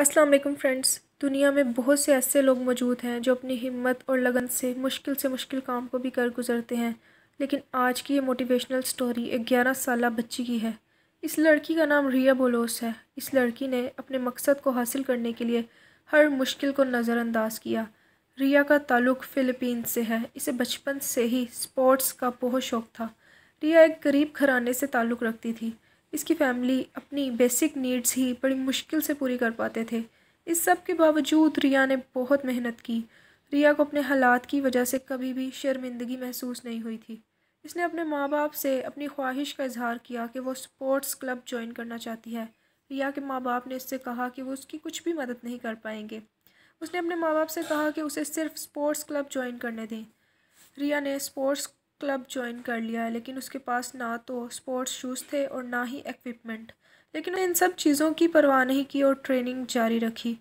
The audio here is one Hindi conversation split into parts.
अस्सलाम वालेकुम फ्रेंड्स दुनिया में बहुत से ऐसे लोग मौजूद हैं जो अपनी हिम्मत और लगन से मुश्किल से मुश्किल काम को भी कर गुजरते हैं लेकिन आज की ये मोटिवेशनल स्टोरी एक ग्यारह साल बच्ची की है इस लड़की का नाम रिया बोलोस है इस लड़की ने अपने मकसद को हासिल करने के लिए हर मुश्किल को नज़रअंदाज किया रिया का ताल्लुक़ फ़िलिपींस से है इसे बचपन से ही स्पोर्ट्स का बहुत शौक़ था रिया एक गरीब घराने से ताल्लुक़ रखती थी इसकी फैमिली अपनी बेसिक नीड्स ही बड़ी मुश्किल से पूरी कर पाते थे इस सब के बावजूद रिया ने बहुत मेहनत की रिया को अपने हालात की वजह से कभी भी शर्मिंदगी महसूस नहीं हुई थी इसने अपने माँ बाप से अपनी ख्वाहिश का इजहार किया कि वो स्पोर्ट्स क्लब ज्वाइन करना चाहती है रिया के माँ बाप ने इससे कहा कि वो उसकी कुछ भी मदद नहीं कर पाएंगे उसने अपने माँ बाप से कहा कि उसे सिर्फ स्पोर्ट्स क्लब ज्वाइन करने दें रिया ने स्पोर्ट्स क्लब ज्वाइन कर लिया लेकिन उसके पास ना तो स्पोर्ट्स शूज़ थे और ना ही एक्विपमेंट लेकिन इन सब चीज़ों की परवाह नहीं की और ट्रेनिंग जारी रखी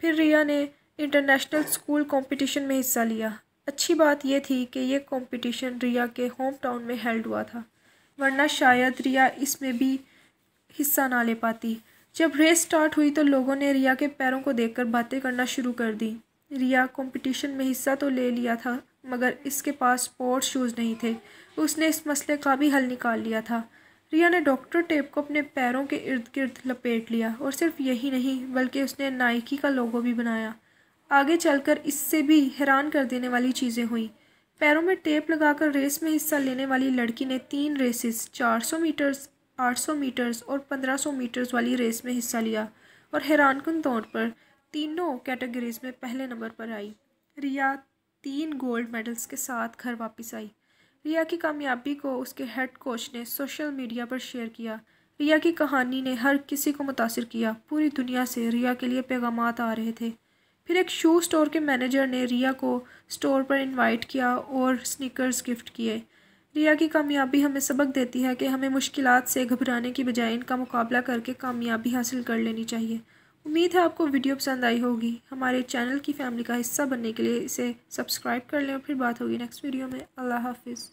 फिर रिया ने इंटरनेशनल स्कूल कंपटीशन में हिस्सा लिया अच्छी बात यह थी कि यह कंपटीशन रिया के होम टाउन में हेल्ड हुआ था वरना शायद रिया इसमें भी हिस्सा ना ले पाती जब रेस स्टार्ट हुई तो लोगों ने रिया के पैरों को देखकर बातें करना शुरू कर दी रिया कंपटीशन में हिस्सा तो ले लिया था मगर इसके पास स्पोर्ट शूज़ नहीं थे उसने इस मसले का भी हल निकाल लिया था रिया ने डॉक्टर टेप को अपने पैरों के इर्द गिर्द लपेट लिया और सिर्फ यही नहीं बल्कि उसने नाइकी का लोगो भी बनाया आगे चलकर इससे भी हैरान कर देने वाली चीज़ें हुई पैरों में टेप लगाकर रेस में हिस्सा लेने वाली लड़की ने तीन रेसेस 400 मीटर्स 800 मीटर्स और 1500 मीटर्स वाली रेस में हिस्सा लिया और हैरानकन तौर पर तीनों कैटेगरीज में पहले नंबर पर आई रिया तीन गोल्ड मेडल्स के साथ घर वापस आई रिया की कामयाबी को उसके हेड कोच ने सोशल मीडिया पर शेयर किया रिया की कहानी ने हर किसी को मुतासर किया पूरी दुनिया से रिया के लिए पैगाम आ रहे थे फिर एक शू स्टोर के मैनेजर ने रिया को स्टोर पर इनवाइट किया और स्निकर्स गिफ्ट किए रिया की कामयाबी हमें सबक देती है कि हमें मुश्किल से घबराने की बजाय इनका मुकाबला करके कामयाबी हासिल कर लेनी चाहिए उम्मीद है आपको वीडियो पसंद आई होगी हमारे चैनल की फैमिली का हिस्सा बनने के लिए इसे सब्सक्राइब कर लें और फिर बात होगी नेक्स्ट वीडियो में अल्लाह हाफिज़